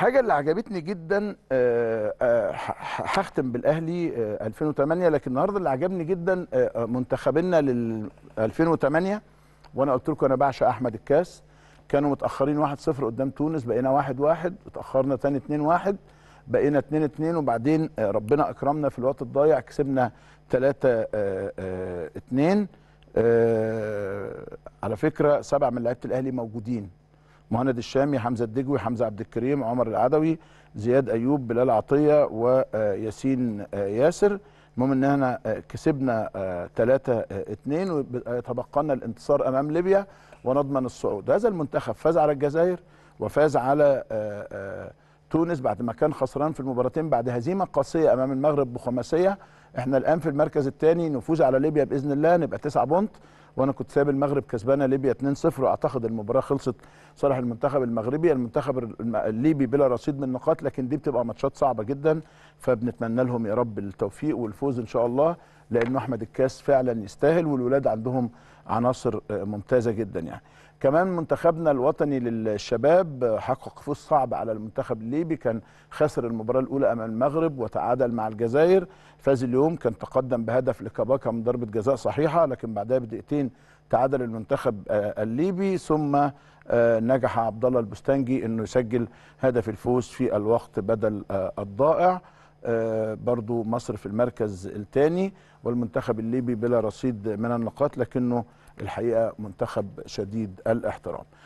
الحاجه اللي عجبتني جدا آه، آه، هختم بالاهلي 2008 آه، لكن النهارده اللي عجبني جدا منتخبنا لل 2008 وانا قلت لكم انا بعشق احمد الكاس كانوا متاخرين 1-0 قدام تونس بقينا 1-1 اتاخرنا تاني 2-1 بقينا 2-2 وبعدين ربنا اكرمنا في الوقت الضايع كسبنا 3 2 على فكره سبع من لعيبه الاهلي موجودين مهند الشامي حمزه الدجوي حمزه عبد الكريم عمر العدوي زياد ايوب بلال عطيه وياسين آه، ياسر المهم ان احنا آه، كسبنا 3 2 ويتبقى لنا الانتصار امام ليبيا ونضمن الصعود هذا المنتخب فاز على الجزائر وفاز على آه، تونس بعد ما كان خسران في المباراتين بعد هزيمه قاسيه امام المغرب بخماسيه احنا الان في المركز الثاني نفوز على ليبيا باذن الله نبقى 9 بونت وانا كنت سايب المغرب كسبانه ليبيا 2-0 واعتقد المباراه خلصت صالح المنتخب المغربي المنتخب الليبي بلا رصيد من نقاط لكن دي بتبقى ماتشات صعبه جدا فبنتمنى لهم يا رب التوفيق والفوز ان شاء الله لانه احمد الكاس فعلا يستاهل والولاد عندهم عناصر ممتازه جدا يعني كمان منتخبنا الوطني للشباب حقق فوز صعب على المنتخب الليبي كان خسر المباراة الأولى أمام المغرب وتعادل مع الجزائر فاز اليوم كان تقدم بهدف لكاباكا من ضربة جزاء صحيحة لكن بعدها بدقيقتين 2002 تعادل المنتخب آه، الليبي ثم آه، نجح عبد الله البستانجي انه يسجل هدف الفوز في الوقت بدل آه، الضائع برضو مصر في المركز الثاني والمنتخب الليبي بلا رصيد من النقاط لكنه الحقيقه منتخب شديد الاحترام